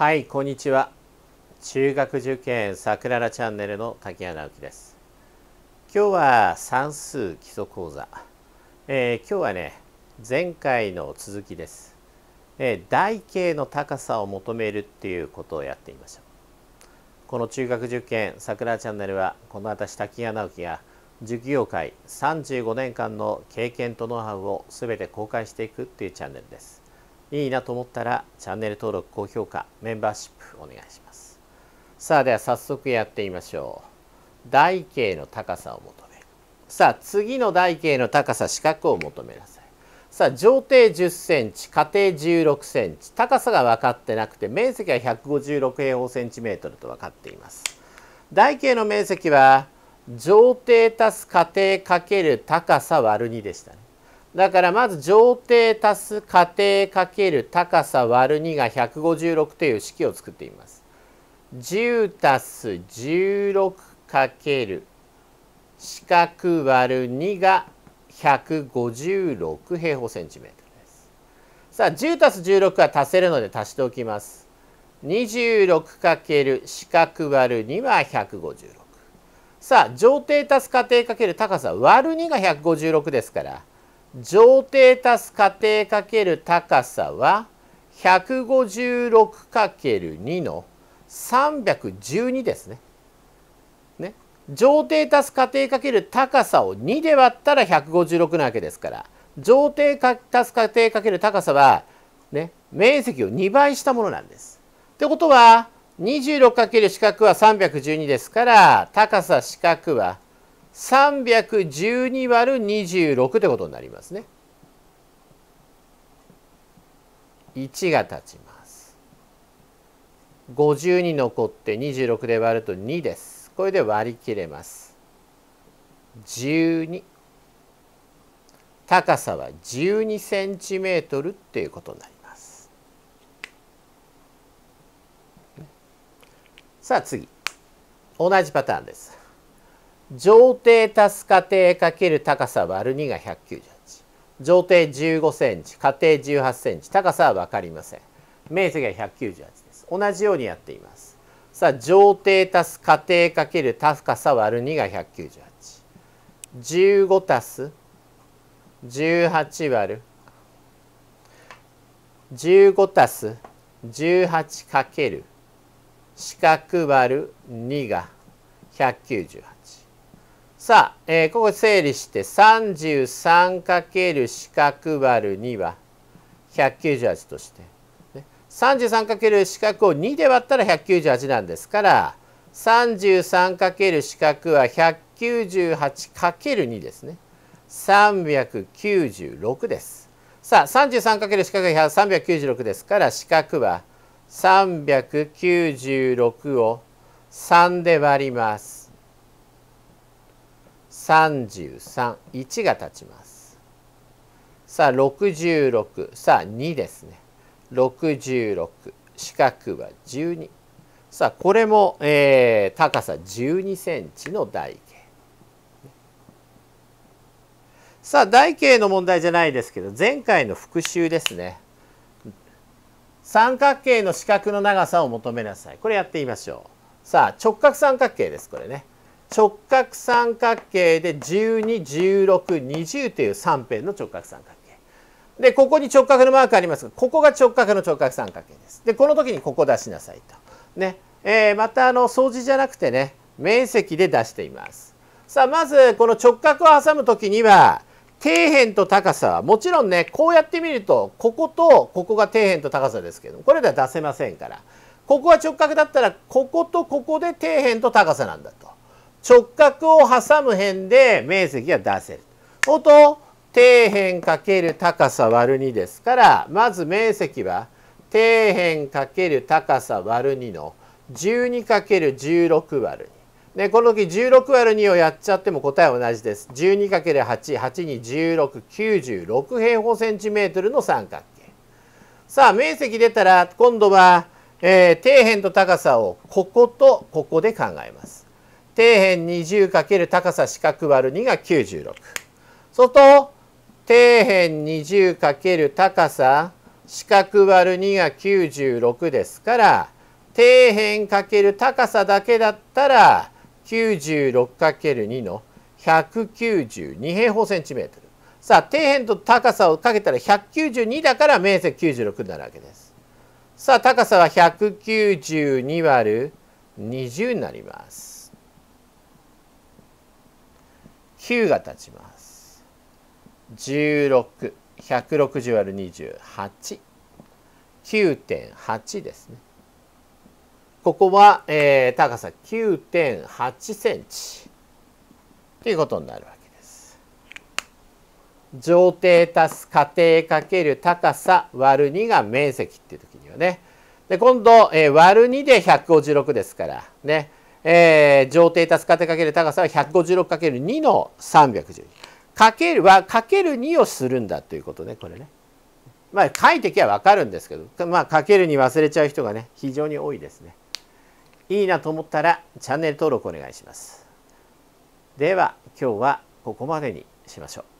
はいこんにちは中学受験さくららチャンネルの竹谷直樹です今日は算数基礎講座、えー、今日はね前回の続きです、えー、台形の高さを求めるっていうことをやってみましたこの中学受験さくらチャンネルはこの私滝谷直樹が授業界35年間の経験とノウハウを全て公開していくっていうチャンネルですいいなと思ったらチャンネル登録高評価メンバーシップお願いしますさあでは早速やってみましょう台形の高さを求めるさあ次の台形の高さ四角を求めなさいさあ上底1 0ンチ下底1 6ンチ高さが分かってなくて面積は156平方センチメートルと分かっています台形の面積は上底足す下底かける高さ割る2でしたねだからまず上底足す過程かける高さ割る2が156という式を作っています。10足す16かける四角割る2が156平方センチメートルです。さあ10足す16は足せるので足しておきます。26かける四角割る2は156。さあ上底足す過程かける高さ割る2が156ですから上底足す下底かける高さは1 5 6る2の312ですね。ね上底足す下底かける高さを2で割ったら156なわけですから上底足す下底かける高さは、ね、面積を2倍したものなんです。ってことは2 6る四角は312ですから高さ四角は312割る26ってことになりますね。1が立ちます。50に残って26で割ると2です。これで割り切れます。12高さは12センチメートルっていうことになります。さあ次同じパターンです。上底足す下底かける高さ割る2が198上底15センチ下底18センチ高さは分かりません面積が198です同じようにやっていますさあ上底足す下底かける高さ割る2が198 15足す18割る15足す18かける四角割る2が198さあ、えー、ここ整理して 33× 四角割る2は198として、ね、33× 四角を2で割ったら198なんですから 33× 四角は 198×2 ですね396です。さあ 33× 四角が396ですから四角は396を3で割ります。331が立ちますさあ66さあ2ですね66四角は12さあこれも、えー、高さ12センチの台形さあ台形の問題じゃないですけど前回の復習ですね三角形の四角の長さを求めなさいこれやってみましょうさあ直角三角形ですこれね直角三角形で121620という3辺の直角三角形でここに直角のマークありますがここが直角の直角三角形ですでこの時にここ出しなさいとね、えー、またあの掃除じゃなくてね面積で出していますさあまずこの直角を挟む時には底辺と高さはもちろんねこうやってみるとこことここが底辺と高さですけどもこれでは出せませんからここは直角だったらこことここで底辺と高さなんだと。直角を挟む辺で面積が出せる。おと底辺かける高さ割る2ですからまず面積は底辺かける高さ割る2の1 2る1 6割る2。でこの時16割る2をやっちゃっても答えは同じです。12×8、8に16、96平方センチメートルの三角形。さあ面積出たら今度は、えー、底辺と高さをこことここで考えます。底辺 20× 高さ四角割る2が96。そうと底辺 20× 高さ四角割る2が96ですから底辺×高さだけだったら 96×2 の192平方センチメートル。さあ底辺と高さをかけたら192だから面積96になるわけです。さあ高さは192割る20になります。9が立ちます16160割る289.8ですねここは、えー、高さ9.8センチということになるわけです上底足す過程かける高さ割る2が面積っていう時にはねで今度、えー、割る2で156ですからねえー、上底たすかてかける高さは 156×2 の312。かけるはかける2をするんだということねこれね。まあ書いてきゃ分かるんですけど、まあ、かけるに忘れちゃう人がね非常に多いですね。いいなと思ったらチャンネル登録お願いします。では今日はここまでにしましょう。